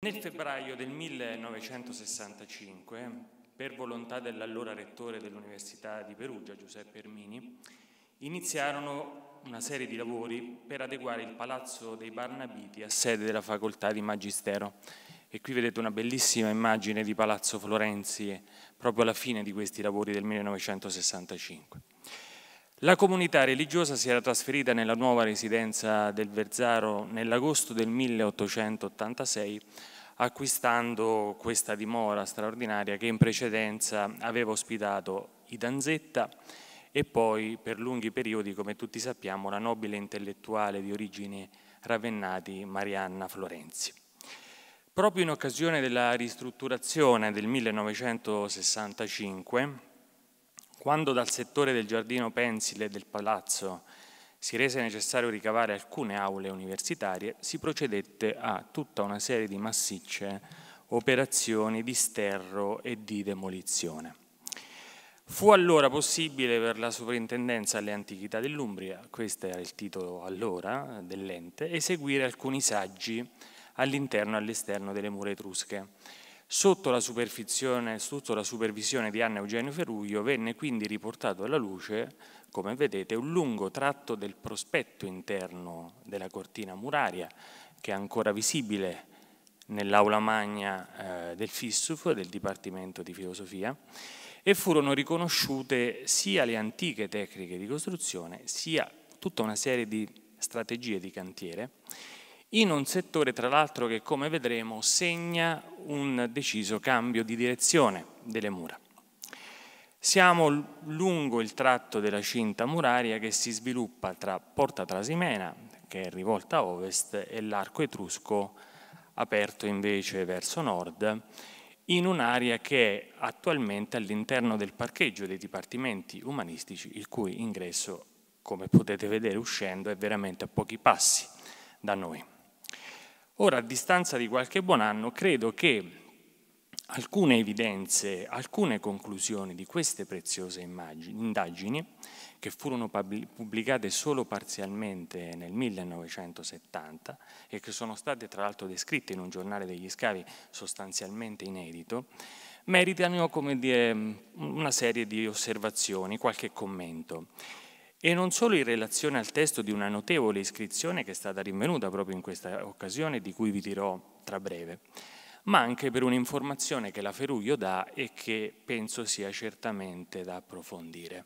Nel febbraio del 1965, per volontà dell'allora rettore dell'Università di Perugia, Giuseppe Ermini, iniziarono una serie di lavori per adeguare il Palazzo dei Barnabiti a sede della Facoltà di Magistero. E qui vedete una bellissima immagine di Palazzo Florenzi proprio alla fine di questi lavori del 1965. La comunità religiosa si era trasferita nella nuova residenza del Verzaro nell'agosto del 1886, acquistando questa dimora straordinaria che in precedenza aveva ospitato i Danzetta e poi per lunghi periodi, come tutti sappiamo, la nobile intellettuale di origini ravennati Marianna Florenzi. Proprio in occasione della ristrutturazione del 1965, quando dal settore del giardino pensile del palazzo si rese necessario ricavare alcune aule universitarie, si procedette a tutta una serie di massicce operazioni di sterro e di demolizione. Fu allora possibile per la Sovrintendenza alle Antichità dell'Umbria, questo era il titolo allora dell'ente, eseguire alcuni saggi all'interno e all'esterno delle mura etrusche Sotto la, sotto la supervisione di Anna Eugenio Ferruglio venne quindi riportato alla luce, come vedete, un lungo tratto del prospetto interno della cortina muraria, che è ancora visibile nell'aula magna eh, del FISUF, del Dipartimento di Filosofia, e furono riconosciute sia le antiche tecniche di costruzione, sia tutta una serie di strategie di cantiere, in un settore tra l'altro che come vedremo segna un deciso cambio di direzione delle mura. Siamo lungo il tratto della cinta muraria che si sviluppa tra Porta Trasimena, che è rivolta a ovest, e l'arco etrusco aperto invece verso nord, in un'area che è attualmente all'interno del parcheggio dei dipartimenti umanistici, il cui ingresso, come potete vedere uscendo, è veramente a pochi passi da noi. Ora, a distanza di qualche buon anno, credo che alcune evidenze, alcune conclusioni di queste preziose immagini, indagini, che furono pubblicate solo parzialmente nel 1970 e che sono state tra l'altro descritte in un giornale degli scavi sostanzialmente inedito, meritano dire, una serie di osservazioni, qualche commento e non solo in relazione al testo di una notevole iscrizione che è stata rinvenuta proprio in questa occasione, di cui vi dirò tra breve, ma anche per un'informazione che la Feruglio dà e che penso sia certamente da approfondire.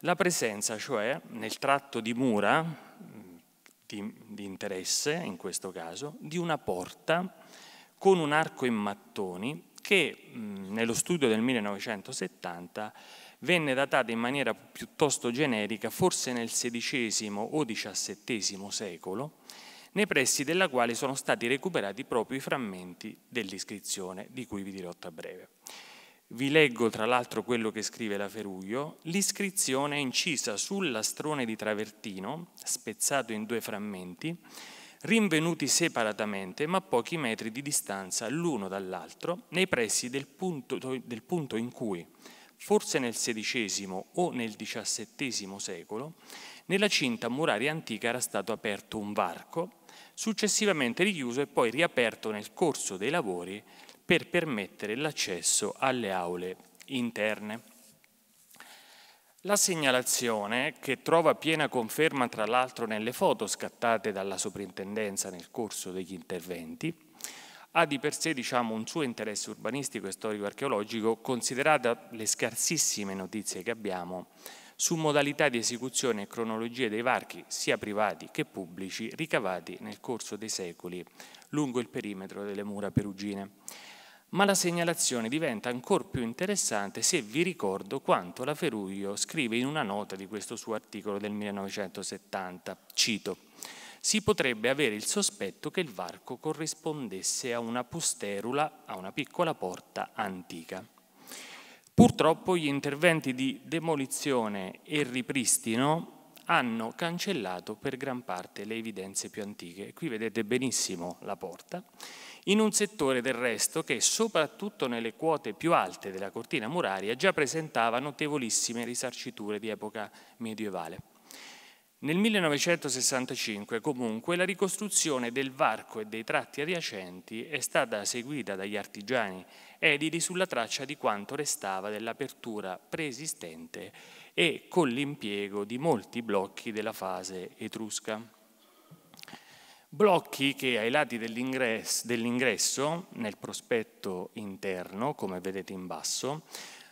La presenza, cioè, nel tratto di mura, mm, di, di interesse in questo caso, di una porta con un arco in mattoni che mh, nello studio del 1970 venne datata in maniera piuttosto generica, forse nel XVI o XVII secolo, nei pressi della quale sono stati recuperati proprio i frammenti dell'iscrizione, di cui vi dirò a breve. Vi leggo tra l'altro quello che scrive la Feruglio, l'iscrizione è incisa sul lastrone di Travertino, spezzato in due frammenti, rinvenuti separatamente ma a pochi metri di distanza l'uno dall'altro nei pressi del punto, del punto in cui, forse nel XVI o nel XVII secolo, nella cinta muraria antica era stato aperto un varco, successivamente richiuso e poi riaperto nel corso dei lavori per permettere l'accesso alle aule interne. La segnalazione, che trova piena conferma tra l'altro nelle foto scattate dalla soprintendenza nel corso degli interventi, ha di per sé diciamo, un suo interesse urbanistico e storico-archeologico, considerata le scarsissime notizie che abbiamo su modalità di esecuzione e cronologie dei varchi, sia privati che pubblici, ricavati nel corso dei secoli lungo il perimetro delle mura perugine ma la segnalazione diventa ancora più interessante se vi ricordo quanto la Feruglio scrive in una nota di questo suo articolo del 1970. Cito, si potrebbe avere il sospetto che il varco corrispondesse a una posterula, a una piccola porta antica. Purtroppo gli interventi di demolizione e ripristino hanno cancellato per gran parte le evidenze più antiche. Qui vedete benissimo la porta in un settore del resto che, soprattutto nelle quote più alte della cortina muraria, già presentava notevolissime risarciture di epoca medievale. Nel 1965 comunque la ricostruzione del varco e dei tratti adiacenti è stata seguita dagli artigiani edili sulla traccia di quanto restava dell'apertura preesistente e con l'impiego di molti blocchi della fase etrusca blocchi che ai lati dell'ingresso, dell nel prospetto interno, come vedete in basso,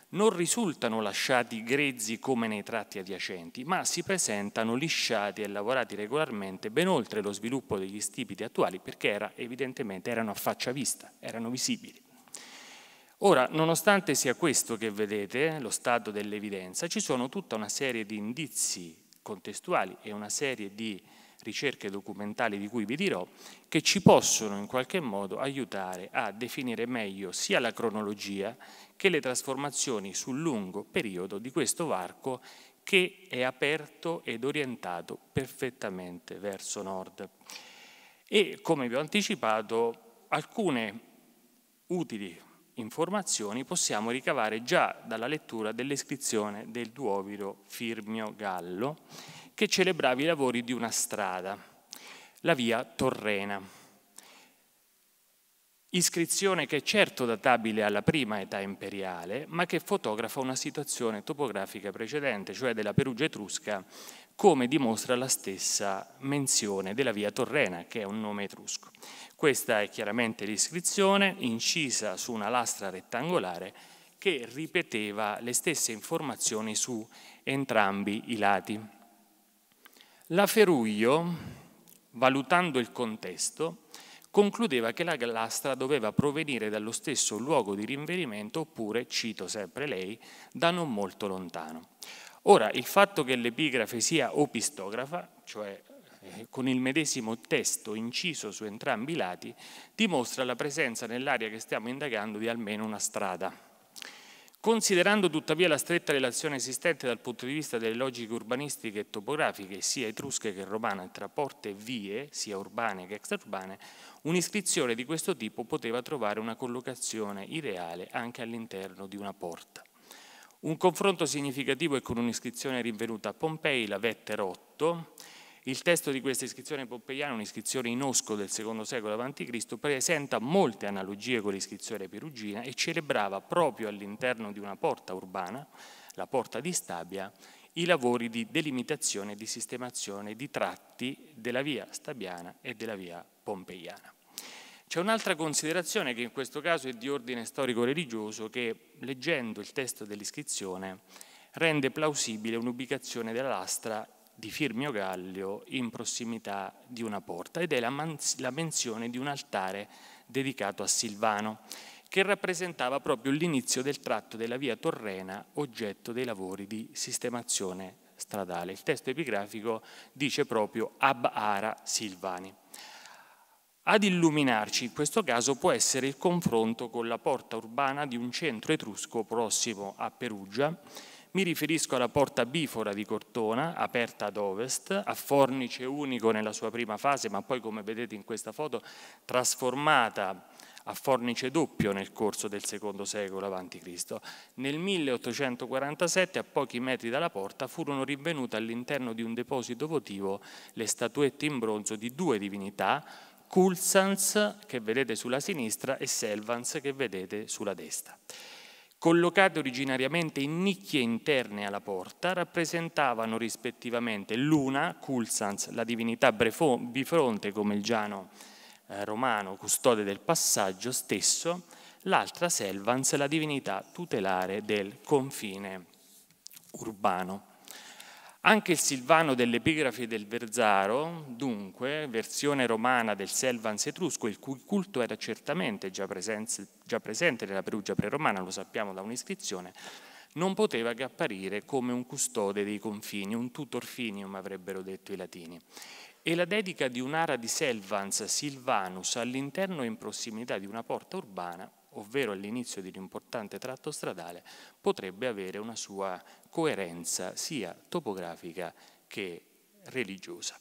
non risultano lasciati grezzi come nei tratti adiacenti, ma si presentano lisciati e lavorati regolarmente ben oltre lo sviluppo degli stipiti attuali, perché era, evidentemente erano a faccia vista, erano visibili. Ora, nonostante sia questo che vedete, lo stato dell'evidenza, ci sono tutta una serie di indizi contestuali e una serie di ricerche documentali di cui vi dirò, che ci possono in qualche modo aiutare a definire meglio sia la cronologia che le trasformazioni sul lungo periodo di questo varco che è aperto ed orientato perfettamente verso nord. E come vi ho anticipato, alcune utili informazioni possiamo ricavare già dalla lettura dell'iscrizione del Duoviro Firmio Gallo, che celebrava i lavori di una strada, la via Torrena. Iscrizione che è certo databile alla prima età imperiale, ma che fotografa una situazione topografica precedente, cioè della Perugia etrusca, come dimostra la stessa menzione della via Torrena, che è un nome etrusco. Questa è chiaramente l'iscrizione incisa su una lastra rettangolare che ripeteva le stesse informazioni su entrambi i lati. La Feruglio, valutando il contesto, concludeva che la lastra doveva provenire dallo stesso luogo di rinverimento oppure, cito sempre lei, da non molto lontano. Ora, il fatto che l'epigrafe sia opistografa, cioè eh, con il medesimo testo inciso su entrambi i lati, dimostra la presenza nell'area che stiamo indagando di almeno una strada. Considerando tuttavia la stretta relazione esistente dal punto di vista delle logiche urbanistiche e topografiche, sia etrusche che romane, tra porte e vie, sia urbane che extraurbane, un'iscrizione di questo tipo poteva trovare una collocazione ideale anche all'interno di una porta. Un confronto significativo è con un'iscrizione rinvenuta a Pompei, la Vetter 8, il testo di questa iscrizione pompeiana, un'iscrizione in osco del secondo secolo a.C., presenta molte analogie con l'iscrizione perugina e celebrava proprio all'interno di una porta urbana, la porta di Stabia, i lavori di delimitazione e di sistemazione di tratti della via stabiana e della via pompeiana. C'è un'altra considerazione che in questo caso è di ordine storico-religioso che, leggendo il testo dell'iscrizione, rende plausibile un'ubicazione della lastra di Firmio Gallio in prossimità di una porta ed è la, la menzione di un altare dedicato a Silvano che rappresentava proprio l'inizio del tratto della via Torrena oggetto dei lavori di sistemazione stradale. Il testo epigrafico dice proprio Ab Ara Silvani. Ad illuminarci in questo caso può essere il confronto con la porta urbana di un centro etrusco prossimo a Perugia, mi riferisco alla porta bifora di Cortona, aperta ad ovest, a fornice unico nella sua prima fase, ma poi come vedete in questa foto trasformata a fornice doppio nel corso del secondo secolo a.C. Nel 1847, a pochi metri dalla porta, furono rinvenute all'interno di un deposito votivo le statuette in bronzo di due divinità, Culsans, che vedete sulla sinistra, e Selvans, che vedete sulla destra collocate originariamente in nicchie interne alla porta, rappresentavano rispettivamente l'una, Culsans, la divinità bifronte come il Giano eh, romano, custode del passaggio stesso, l'altra Selvans, la divinità tutelare del confine urbano. Anche il Silvano dell'epigrafe del Verzaro, dunque, versione romana del Selvans etrusco, il cui culto era certamente già, presenze, già presente nella Perugia preromana, lo sappiamo da un'iscrizione, non poteva che apparire come un custode dei confini, un tutor finium avrebbero detto i latini. E la dedica di un'ara di Selvans Silvanus all'interno e in prossimità di una porta urbana ovvero all'inizio di un importante tratto stradale, potrebbe avere una sua coerenza sia topografica che religiosa.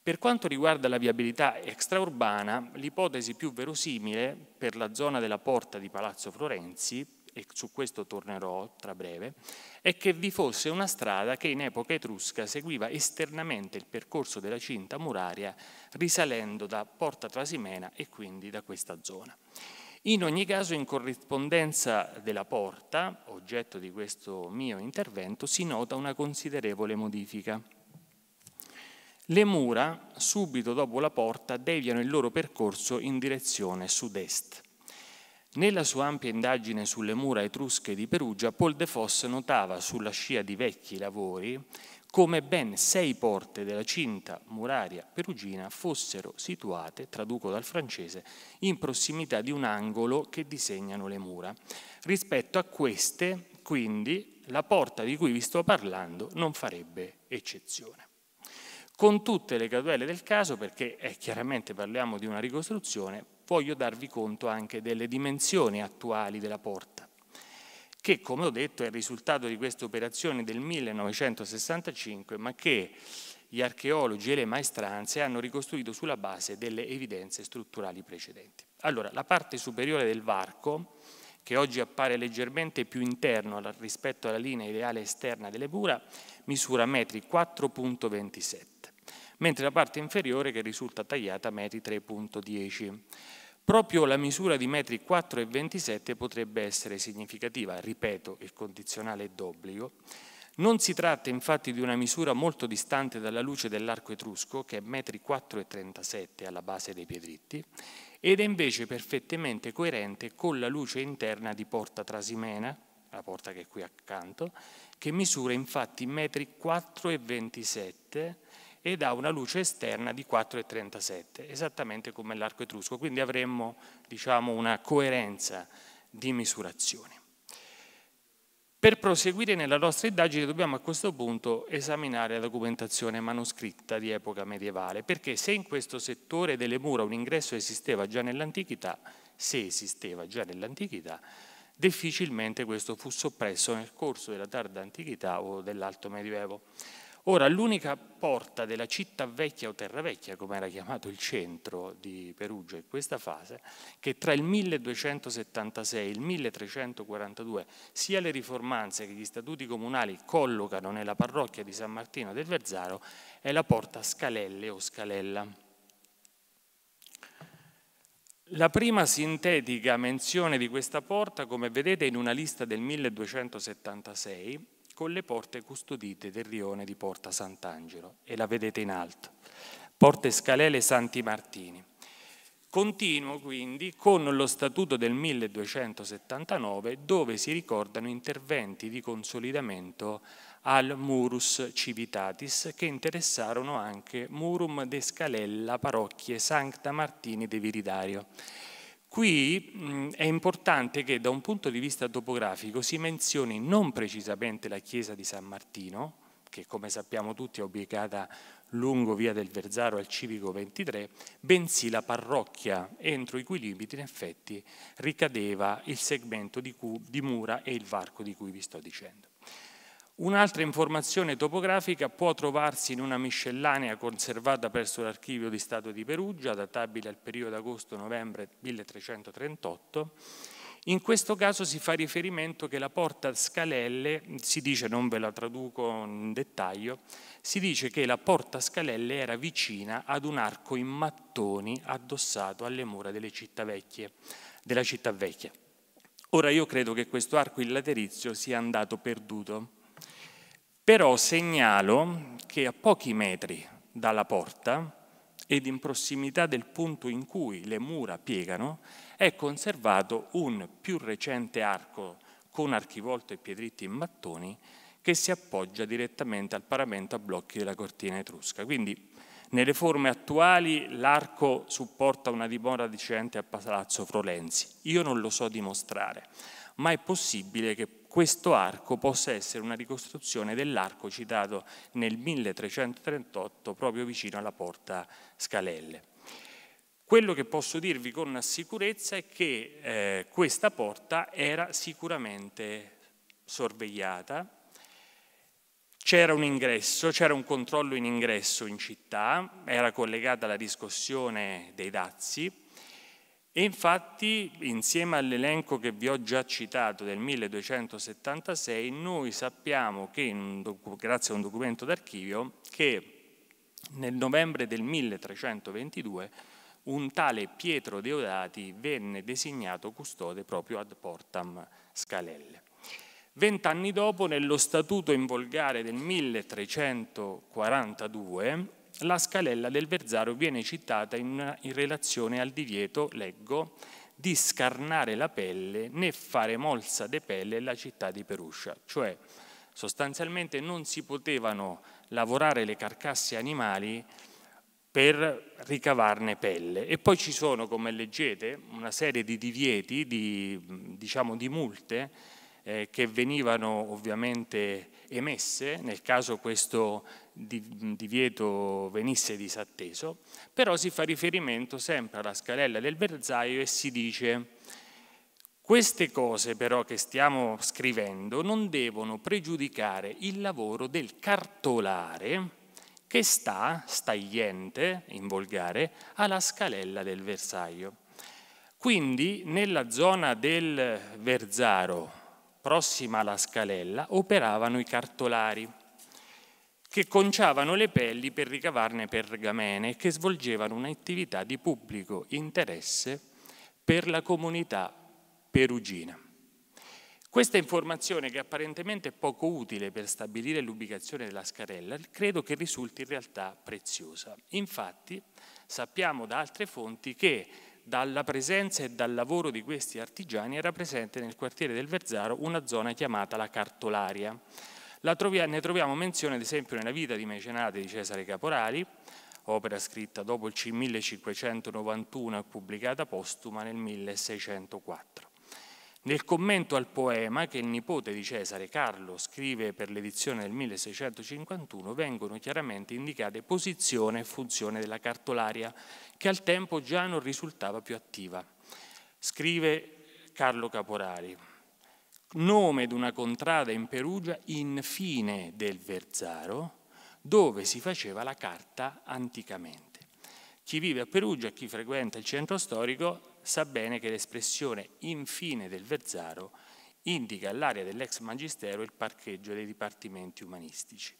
Per quanto riguarda la viabilità extraurbana, l'ipotesi più verosimile per la zona della porta di Palazzo Florenzi, e su questo tornerò tra breve, è che vi fosse una strada che in epoca etrusca seguiva esternamente il percorso della cinta muraria risalendo da Porta Trasimena e quindi da questa zona. In ogni caso, in corrispondenza della porta, oggetto di questo mio intervento, si nota una considerevole modifica. Le mura, subito dopo la porta, deviano il loro percorso in direzione sud-est. Nella sua ampia indagine sulle mura etrusche di Perugia, Paul de Fosse notava, sulla scia di vecchi lavori, come ben sei porte della cinta muraria perugina fossero situate, traduco dal francese, in prossimità di un angolo che disegnano le mura. Rispetto a queste, quindi, la porta di cui vi sto parlando non farebbe eccezione. Con tutte le cautele del caso, perché eh, chiaramente parliamo di una ricostruzione, voglio darvi conto anche delle dimensioni attuali della porta che come ho detto è il risultato di queste operazioni del 1965, ma che gli archeologi e le maestranze hanno ricostruito sulla base delle evidenze strutturali precedenti. Allora, la parte superiore del varco, che oggi appare leggermente più interno rispetto alla linea ideale esterna delle mura, misura metri 4.27, mentre la parte inferiore, che risulta tagliata, metri 3.10 proprio la misura di metri 4 e 27 potrebbe essere significativa, ripeto, il condizionale è d'obbligo. Non si tratta infatti di una misura molto distante dalla luce dell'arco etrusco, che è metri 4 e 37 alla base dei piedritti, ed è invece perfettamente coerente con la luce interna di Porta Trasimena, la porta che è qui accanto, che misura infatti metri 4 e 27 ed ha una luce esterna di 4,37, esattamente come l'arco etrusco, quindi avremmo diciamo, una coerenza di misurazione. Per proseguire nella nostra indagine dobbiamo a questo punto esaminare la documentazione manoscritta di epoca medievale, perché se in questo settore delle mura un ingresso esisteva già nell'antichità, se esisteva già nell'antichità, difficilmente questo fu soppresso nel corso della tarda antichità o dell'alto medioevo. Ora, l'unica porta della città vecchia o terra vecchia, come era chiamato il centro di Perugia in questa fase, che tra il 1276 e il 1342 sia le riformanze che gli statuti comunali collocano nella parrocchia di San Martino del Verzaro, è la porta Scalelle o Scalella. La prima sintetica menzione di questa porta, come vedete, è in una lista del 1276 con le porte custodite del rione di Porta Sant'Angelo, e la vedete in alto, Porte Scalele Santi Martini. Continuo quindi con lo Statuto del 1279 dove si ricordano interventi di consolidamento al Murus Civitatis che interessarono anche Murum de Scalella, parrocchie Sancta Martini de Viridario Qui mh, è importante che da un punto di vista topografico si menzioni non precisamente la chiesa di San Martino, che come sappiamo tutti è ubicata lungo via del Verzaro al civico 23, bensì la parrocchia entro i cui limiti in effetti ricadeva il segmento di, cui, di mura e il varco di cui vi sto dicendo. Un'altra informazione topografica può trovarsi in una miscellanea conservata presso l'Archivio di Stato di Perugia, databile al periodo agosto-novembre 1338. In questo caso si fa riferimento che la porta Scalelle, si dice, non ve la traduco in dettaglio, si dice che la porta Scalelle era vicina ad un arco in mattoni addossato alle mura città vecchie, della città vecchia. Ora io credo che questo arco in laterizio sia andato perduto però segnalo che a pochi metri dalla porta ed in prossimità del punto in cui le mura piegano è conservato un più recente arco con archivolto e piedritti in mattoni che si appoggia direttamente al paramento a blocchi della cortina etrusca. Quindi nelle forme attuali l'arco supporta una dimora adiacente a Palazzo Frolenzi. Io non lo so dimostrare, ma è possibile che questo arco possa essere una ricostruzione dell'arco citato nel 1338 proprio vicino alla porta Scalelle. Quello che posso dirvi con sicurezza è che eh, questa porta era sicuramente sorvegliata, c'era un ingresso, c'era un controllo in ingresso in città, era collegata alla discussione dei dazi e infatti insieme all'elenco che vi ho già citato del 1276 noi sappiamo che, grazie a un documento d'archivio, che nel novembre del 1322 un tale Pietro Deodati venne designato custode proprio ad Portam Scalelle. Vent'anni dopo, nello Statuto in Volgare del 1342, la scalella del Verzaro viene citata in, una, in relazione al divieto, leggo, di scarnare la pelle né fare molsa de pelle la città di Peruscia, cioè sostanzialmente non si potevano lavorare le carcasse animali per ricavarne pelle. E poi ci sono, come leggete, una serie di divieti, di, diciamo, di multe, eh, che venivano ovviamente emesse nel caso questo divieto venisse disatteso, però si fa riferimento sempre alla scalella del Versaio e si dice queste cose però che stiamo scrivendo non devono pregiudicare il lavoro del cartolare che sta, stagliente in volgare, alla scalella del Versaio. Quindi nella zona del Verzaro, prossima alla scalella, operavano i cartolari, che conciavano le pelli per ricavarne pergamene e che svolgevano un'attività di pubblico interesse per la comunità perugina. Questa informazione, che apparentemente è poco utile per stabilire l'ubicazione della scalella, credo che risulti in realtà preziosa. Infatti, sappiamo da altre fonti che dalla presenza e dal lavoro di questi artigiani era presente nel quartiere del Verzaro una zona chiamata la Cartolaria. La trovia, ne troviamo menzione ad esempio nella vita di mecenate di Cesare Caporali, opera scritta dopo il 1591 e pubblicata postuma nel 1604. Nel commento al poema che il nipote di Cesare, Carlo, scrive per l'edizione del 1651, vengono chiaramente indicate posizione e funzione della cartolaria, che al tempo già non risultava più attiva. Scrive Carlo Caporari, nome di una contrada in Perugia in fine del Verzaro, dove si faceva la carta anticamente. Chi vive a Perugia, chi frequenta il centro storico, sa bene che l'espressione infine del Verzaro indica all'area dell'ex magistero il parcheggio dei dipartimenti umanistici.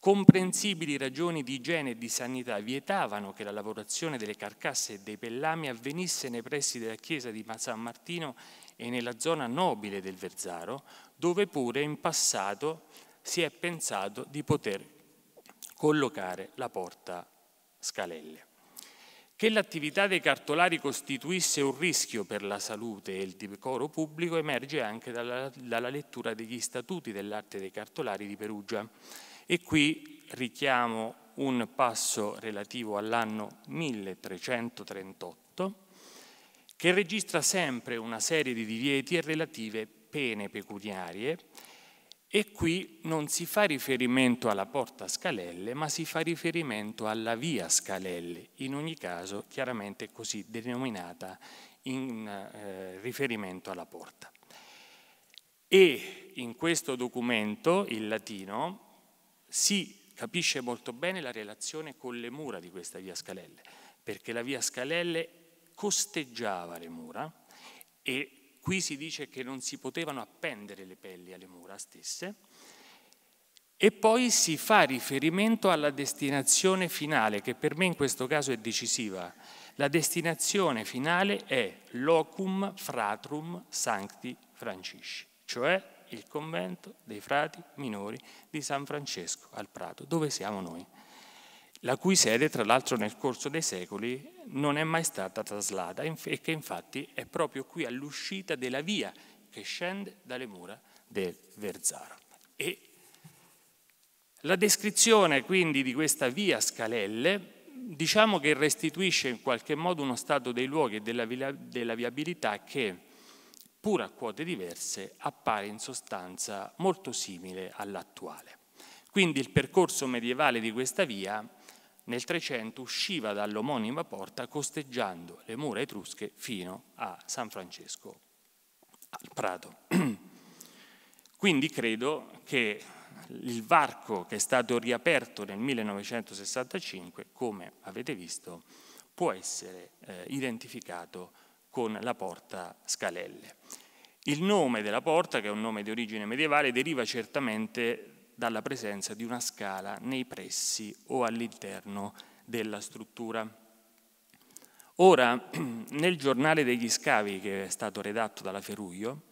Comprensibili ragioni di igiene e di sanità vietavano che la lavorazione delle carcasse e dei pellami avvenisse nei pressi della chiesa di San Martino e nella zona nobile del Verzaro, dove pure in passato si è pensato di poter collocare la porta scalelle. Che l'attività dei cartolari costituisse un rischio per la salute e il decoro pubblico emerge anche dalla, dalla lettura degli statuti dell'arte dei cartolari di Perugia. E qui richiamo un passo relativo all'anno 1338, che registra sempre una serie di divieti e relative pene pecuniarie e qui non si fa riferimento alla porta Scalelle, ma si fa riferimento alla via Scalelle, in ogni caso chiaramente così denominata in eh, riferimento alla porta. E in questo documento, in latino, si capisce molto bene la relazione con le mura di questa via Scalelle, perché la via Scalelle costeggiava le mura e Qui si dice che non si potevano appendere le pelli alle mura stesse. E poi si fa riferimento alla destinazione finale, che per me in questo caso è decisiva. La destinazione finale è locum fratrum sancti francisci, cioè il convento dei frati minori di San Francesco al Prato, dove siamo noi la cui sede tra l'altro nel corso dei secoli non è mai stata traslata e che infatti è proprio qui all'uscita della via che scende dalle mura del Verzaro. E la descrizione quindi di questa via Scalelle diciamo che restituisce in qualche modo uno stato dei luoghi e della, della viabilità che pur a quote diverse, appare in sostanza molto simile all'attuale. Quindi il percorso medievale di questa via nel 300 usciva dall'omonima porta costeggiando le mura etrusche fino a San Francesco al Prato. Quindi credo che il varco che è stato riaperto nel 1965, come avete visto, può essere eh, identificato con la porta Scalelle. Il nome della porta, che è un nome di origine medievale, deriva certamente dalla presenza di una scala nei pressi o all'interno della struttura. Ora, nel giornale degli scavi che è stato redatto dalla Ferruglio,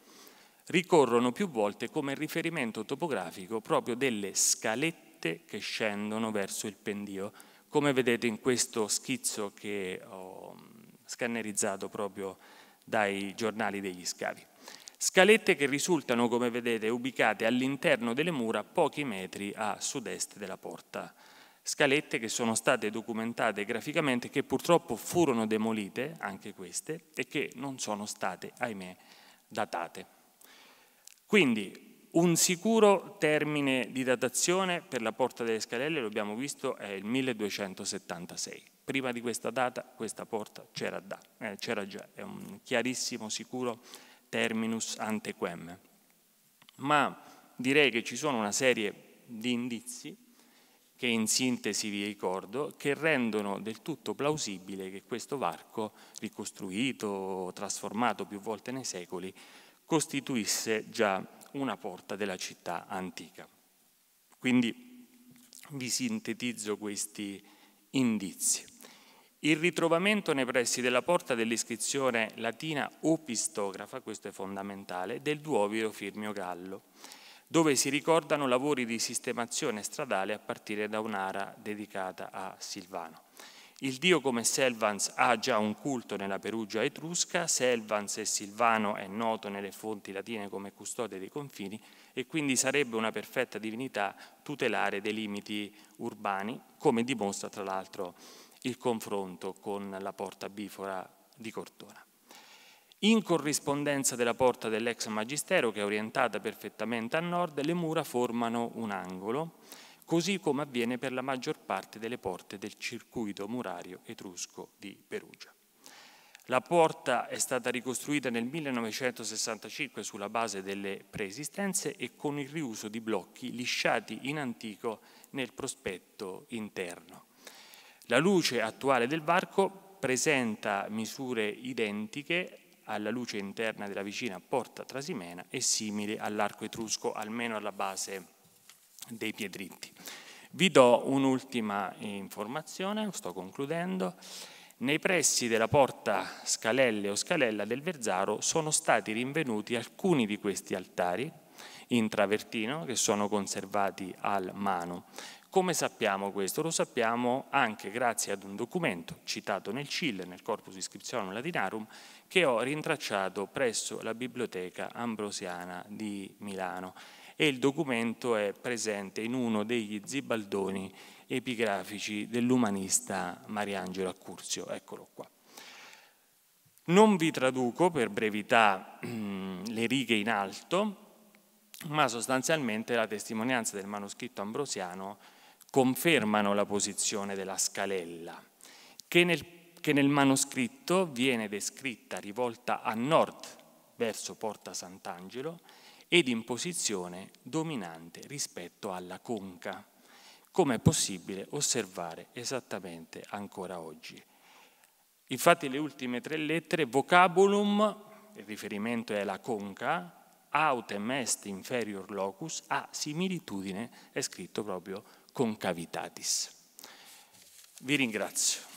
ricorrono più volte come riferimento topografico proprio delle scalette che scendono verso il pendio, come vedete in questo schizzo che ho scannerizzato proprio dai giornali degli scavi. Scalette che risultano, come vedete, ubicate all'interno delle mura pochi metri a sud-est della porta. Scalette che sono state documentate graficamente che purtroppo furono demolite, anche queste, e che non sono state, ahimè, datate. Quindi un sicuro termine di datazione per la porta delle scalelle, abbiamo visto, è il 1276. Prima di questa data questa porta c'era, eh, già, è un chiarissimo, sicuro termine terminus antequem. Ma direi che ci sono una serie di indizi che in sintesi vi ricordo, che rendono del tutto plausibile che questo varco, ricostruito, trasformato più volte nei secoli, costituisse già una porta della città antica. Quindi vi sintetizzo questi indizi. Il ritrovamento nei pressi della porta dell'iscrizione latina opistografa, questo è fondamentale, del duoviro Firmio Gallo, dove si ricordano lavori di sistemazione stradale a partire da un'ara dedicata a Silvano. Il dio come Selvans ha già un culto nella Perugia etrusca, Selvans e Silvano è noto nelle fonti latine come custode dei confini e quindi sarebbe una perfetta divinità tutelare dei limiti urbani, come dimostra tra l'altro il confronto con la porta bifora di Cortona. In corrispondenza della porta dell'ex magistero, che è orientata perfettamente a nord, le mura formano un angolo, così come avviene per la maggior parte delle porte del circuito murario etrusco di Perugia. La porta è stata ricostruita nel 1965 sulla base delle preesistenze e con il riuso di blocchi lisciati in antico nel prospetto interno. La luce attuale del varco presenta misure identiche alla luce interna della vicina porta trasimena e simile all'arco etrusco, almeno alla base dei piedritti. Vi do un'ultima informazione, sto concludendo. Nei pressi della porta Scalelle o Scalella del Verzaro sono stati rinvenuti alcuni di questi altari in travertino che sono conservati al Manu. Come sappiamo questo? Lo sappiamo anche grazie ad un documento citato nel CIL, nel Corpus Iscriptionum Latinarum, che ho rintracciato presso la Biblioteca Ambrosiana di Milano e il documento è presente in uno degli zibaldoni epigrafici dell'umanista Mariangelo Accurzio. Eccolo qua. Non vi traduco per brevità mm, le righe in alto, ma sostanzialmente la testimonianza del manoscritto ambrosiano confermano la posizione della scalella, che nel, che nel manoscritto viene descritta rivolta a nord verso Porta Sant'Angelo ed in posizione dominante rispetto alla conca, come è possibile osservare esattamente ancora oggi. Infatti le ultime tre lettere, vocabulum, il riferimento è alla conca, autem est inferior locus, ha similitudine, è scritto proprio concavitatis. Vi ringrazio.